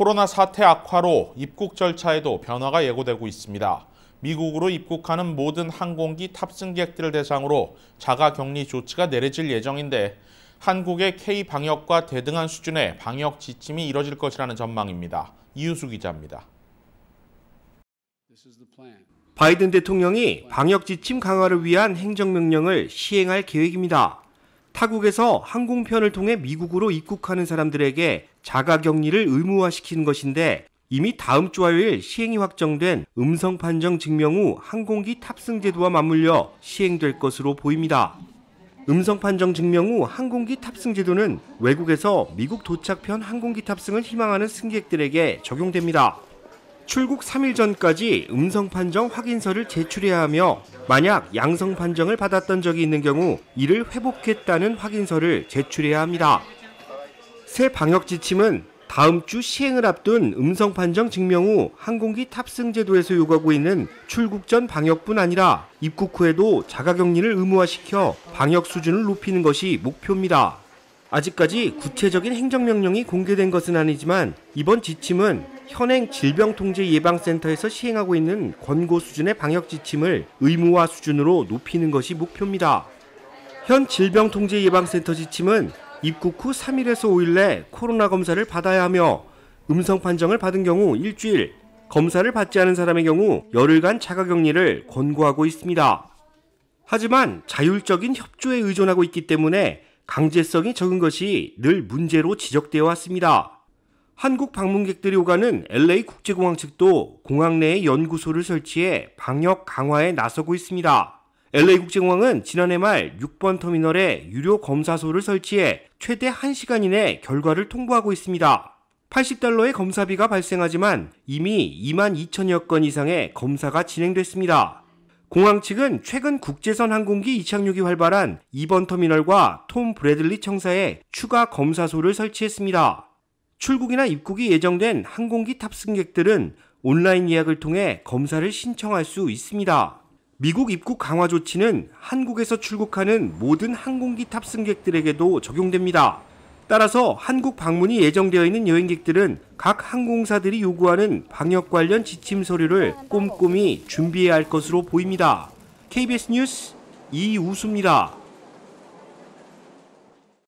코로나 사태 악화로 입국 절차에도 변화가 예고되고 있습니다. 미국으로 입국하는 모든 항공기 탑승객들을 대상으로 자가 격리 조치가 내려질 예정인데 한국의 K-방역과 대등한 수준의 방역 지침이 이뤄질 것이라는 전망입니다. 이유수 기자입니다. 바이든 대통령이 방역 지침 강화를 위한 행정명령을 시행할 계획입니다. 타국에서 항공편을 통해 미국으로 입국하는 사람들에게 자가격리를 의무화시키는 것인데 이미 다음 주 화요일 시행이 확정된 음성 판정 증명 후 항공기 탑승 제도와 맞물려 시행될 것으로 보입니다. 음성 판정 증명 후 항공기 탑승 제도는 외국에서 미국 도착편 항공기 탑승을 희망하는 승객들에게 적용됩니다. 출국 3일 전까지 음성 판정 확인서를 제출해야 하며 만약 양성 판정을 받았던 적이 있는 경우 이를 회복했다는 확인서를 제출해야 합니다. 새 방역 지침은 다음 주 시행을 앞둔 음성 판정 증명 후 항공기 탑승 제도에서 요구하고 있는 출국 전 방역뿐 아니라 입국 후에도 자가 격리를 의무화시켜 방역 수준을 높이는 것이 목표입니다. 아직까지 구체적인 행정명령이 공개된 것은 아니지만 이번 지침은 현행 질병통제예방센터에서 시행하고 있는 권고 수준의 방역 지침을 의무화 수준으로 높이는 것이 목표입니다. 현 질병통제예방센터 지침은 입국 후 3일에서 5일 내 코로나 검사를 받아야 하며 음성 판정을 받은 경우 일주일, 검사를 받지 않은 사람의 경우 열흘간 자가격리를 권고하고 있습니다. 하지만 자율적인 협조에 의존하고 있기 때문에 강제성이 적은 것이 늘 문제로 지적되어 왔습니다. 한국 방문객들이 오가는 LA 국제공항 측도 공항 내에 연구소를 설치해 방역 강화에 나서고 있습니다. LA 국제공항은 지난해 말 6번 터미널에 유료 검사소를 설치해 최대 1시간 이내 결과를 통보하고 있습니다. 80달러의 검사비가 발생하지만 이미 2만 2천여 건 이상의 검사가 진행됐습니다. 공항 측은 최근 국제선 항공기 이착륙이 활발한 2번 터미널과 톰 브래들리 청사에 추가 검사소를 설치했습니다. 출국이나 입국이 예정된 항공기 탑승객들은 온라인 예약을 통해 검사를 신청할 수 있습니다. 미국 입국 강화 조치는 한국에서 출국하는 모든 항공기 탑승객들에게도 적용됩니다. 따라서 한국 방문이 예정되어 있는 여행객들은 각 항공사들이 요구하는 방역 관련 지침 서류를 꼼꼼히 준비해야 할 것으로 보입니다. KBS 뉴스 이우수입니다.